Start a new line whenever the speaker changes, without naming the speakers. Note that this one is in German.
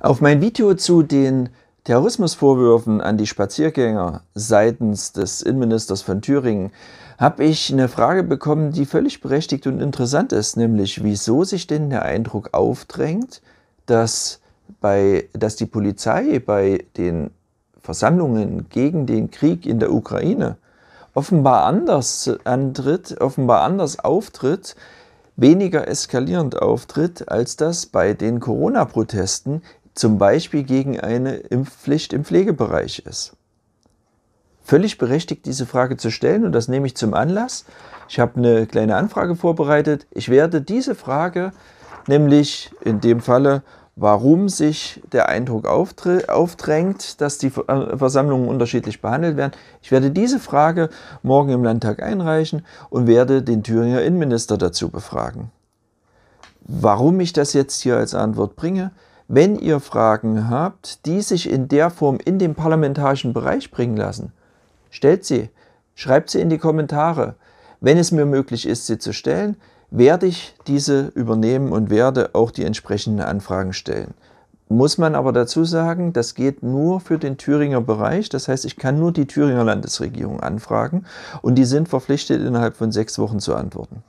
Auf mein Video zu den Terrorismusvorwürfen an die Spaziergänger seitens des Innenministers von Thüringen habe ich eine Frage bekommen, die völlig berechtigt und interessant ist, nämlich wieso sich denn der Eindruck aufdrängt, dass, bei, dass die Polizei bei den Versammlungen gegen den Krieg in der Ukraine offenbar anders antritt, offenbar anders auftritt, weniger eskalierend auftritt, als das bei den Corona-Protesten zum Beispiel gegen eine Impfpflicht im Pflegebereich ist. Völlig berechtigt, diese Frage zu stellen und das nehme ich zum Anlass. Ich habe eine kleine Anfrage vorbereitet. Ich werde diese Frage, nämlich in dem Falle, warum sich der Eindruck aufdrängt, dass die äh, Versammlungen unterschiedlich behandelt werden. Ich werde diese Frage morgen im Landtag einreichen und werde den Thüringer Innenminister dazu befragen. Warum ich das jetzt hier als Antwort bringe, wenn ihr Fragen habt, die sich in der Form in den parlamentarischen Bereich bringen lassen, stellt sie, schreibt sie in die Kommentare. Wenn es mir möglich ist, sie zu stellen, werde ich diese übernehmen und werde auch die entsprechenden Anfragen stellen. Muss man aber dazu sagen, das geht nur für den Thüringer Bereich. Das heißt, ich kann nur die Thüringer Landesregierung anfragen und die sind verpflichtet, innerhalb von sechs Wochen zu antworten.